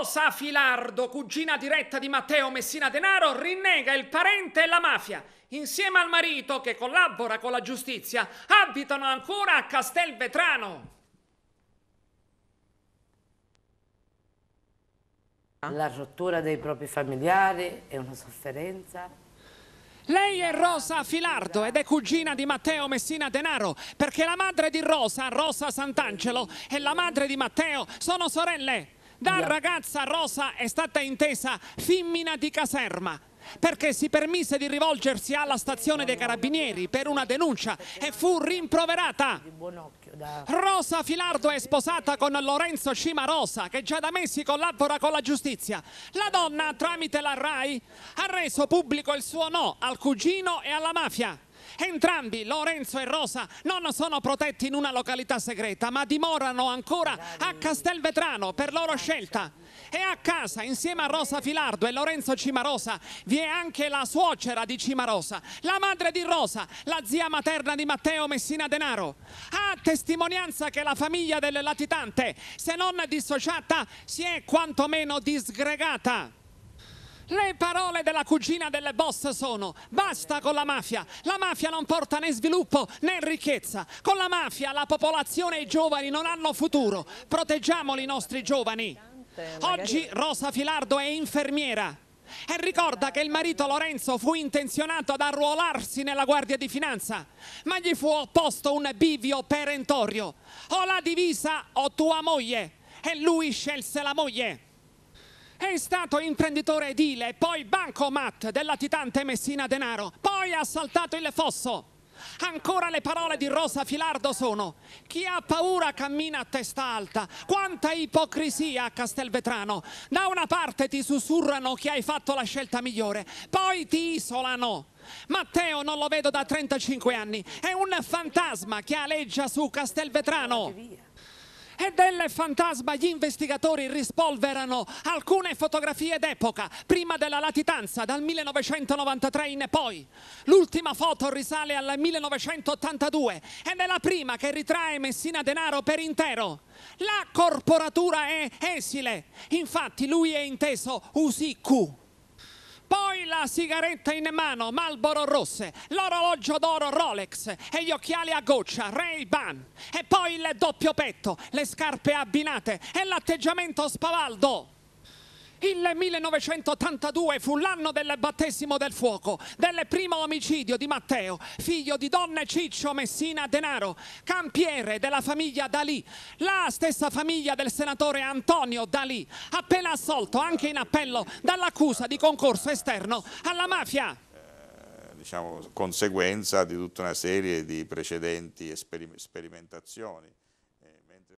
Rosa Filardo, cugina diretta di Matteo Messina Denaro, rinnega il parente e la mafia. Insieme al marito, che collabora con la giustizia, abitano ancora a Castelvetrano. La rottura dei propri familiari è una sofferenza lei è Rosa Filardo ed è cugina di Matteo Messina Denaro perché la madre di Rosa, Rosa Sant'Angelo, e la madre di Matteo sono sorelle da ragazza rosa è stata intesa femmina di caserma perché si permise di rivolgersi alla stazione dei carabinieri per una denuncia e fu rimproverata. Rosa Filardo è sposata con Lorenzo Cimarosa che già da mesi collabora con la giustizia. La donna, tramite la RAI, ha reso pubblico il suo no al cugino e alla mafia. Entrambi, Lorenzo e Rosa, non sono protetti in una località segreta, ma dimorano ancora a Castelvetrano per loro scelta. E a casa, insieme a Rosa Filardo e Lorenzo Cimarosa, vi è anche la suocera di Cimarosa, la madre di Rosa, la zia materna di Matteo Messina Denaro. A testimonianza che la famiglia del latitante, se non dissociata, si è quantomeno disgregata. Le parole della cugina delle boss sono basta con la mafia, la mafia non porta né sviluppo né ricchezza, con la mafia la popolazione e i giovani non hanno futuro, proteggiamoli i nostri giovani. Oggi Rosa Filardo è infermiera, e ricorda che il marito Lorenzo fu intenzionato ad arruolarsi nella Guardia di Finanza, ma gli fu opposto un bivio perentorio. O la divisa o tua moglie. E lui scelse la moglie è stato imprenditore edile, poi bancomat del latitante Messina Denaro, poi ha saltato il fosso. Ancora le parole di Rosa Filardo sono Chi ha paura cammina a testa alta Quanta ipocrisia a Castelvetrano Da una parte ti sussurrano che hai fatto la scelta migliore Poi ti isolano Matteo non lo vedo da 35 anni È un fantasma che aleggia su Castelvetrano e delle fantasma gli investigatori rispolverano alcune fotografie d'epoca, prima della latitanza, dal 1993 in poi. L'ultima foto risale al 1982 ed è la prima che ritrae Messina Denaro per intero. La corporatura è esile, infatti lui è inteso usicu poi la sigaretta in mano Malboro rosse, l'orologio d'oro Rolex e gli occhiali a goccia Ray-Ban e poi il doppio petto, le scarpe abbinate e l'atteggiamento spavaldo. Il 1982 fu l'anno del battesimo del fuoco, del primo omicidio di Matteo, figlio di donne Ciccio Messina Denaro, campiere della famiglia Dalì, la stessa famiglia del senatore Antonio Dalì, appena assolto anche in appello dall'accusa di concorso esterno alla mafia. Eh, diciamo, conseguenza di tutta una serie di precedenti sperim sperimentazioni.